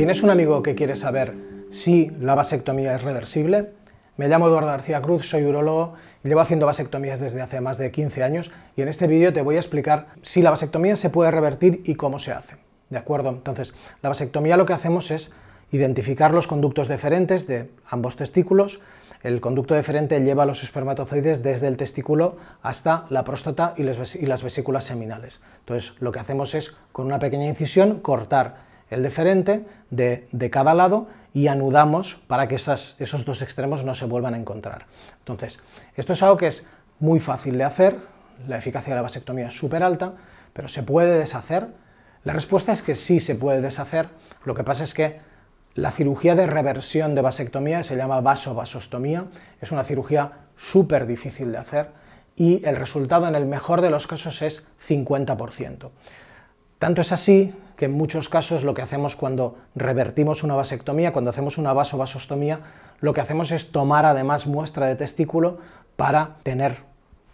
¿Tienes un amigo que quiere saber si la vasectomía es reversible? Me llamo Eduardo García Cruz, soy urologo y llevo haciendo vasectomías desde hace más de 15 años y en este vídeo te voy a explicar si la vasectomía se puede revertir y cómo se hace. ¿De acuerdo? Entonces, la vasectomía lo que hacemos es identificar los conductos deferentes de ambos testículos. El conducto deferente lleva los espermatozoides desde el testículo hasta la próstata y las vesículas seminales. Entonces, lo que hacemos es, con una pequeña incisión, cortar el deferente de, cada lado y anudamos para que esos dos extremos no se vuelvan a encontrar. Entonces, esto es algo que es muy fácil de hacer, la eficacia de la vasectomía es súper alta, pero ¿se puede deshacer? La respuesta es que sí se puede deshacer, lo que pasa es que la cirugía de reversión de vasectomía se llama vasovasostomía, es una cirugía súper difícil de hacer y el resultado en el mejor de los casos es 50%. Tanto es así que en muchos casos lo que hacemos cuando revertimos una vasectomía, cuando hacemos una vasovasostomía, lo que hacemos es tomar además muestra de testículo para tener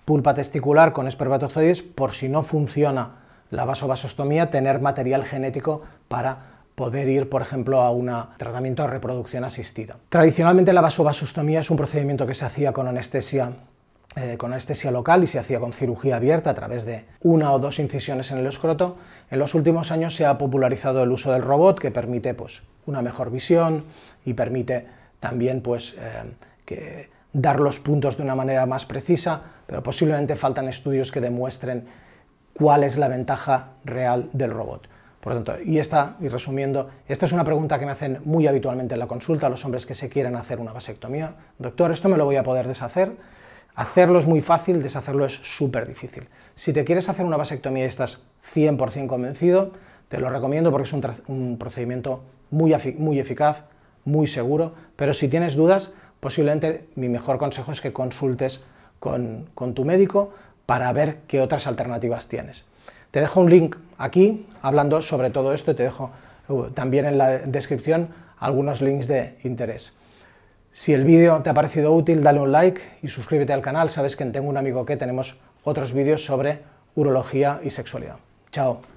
pulpa testicular con espermatozoides por si no funciona la vasovasostomía, tener material genético para poder ir, por ejemplo, a un tratamiento de reproducción asistida. Tradicionalmente la vasovasostomía es un procedimiento que se hacía con anestesia eh, con anestesia local y se hacía con cirugía abierta a través de una o dos incisiones en el escroto, en los últimos años se ha popularizado el uso del robot que permite pues, una mejor visión y permite también pues, eh, dar los puntos de una manera más precisa, pero posiblemente faltan estudios que demuestren cuál es la ventaja real del robot. Por lo tanto, y esta, y resumiendo, esta es una pregunta que me hacen muy habitualmente en la consulta a los hombres que se quieren hacer una vasectomía. Doctor, ¿esto me lo voy a poder deshacer? Hacerlo es muy fácil, deshacerlo es súper difícil. Si te quieres hacer una vasectomía y estás 100% convencido, te lo recomiendo porque es un, procedimiento muy, eficaz, muy seguro, pero si tienes dudas, posiblemente mi mejor consejo es que consultes con, con, tu médico para ver qué otras alternativas tienes. Te dejo un link aquí hablando sobre todo esto y te dejo uh, también en la descripción algunos links de interés. Si el vídeo te ha parecido útil, dale un like y suscríbete al canal. Sabes que Tengo un amigo que tenemos otros vídeos sobre urología y sexualidad. Chao.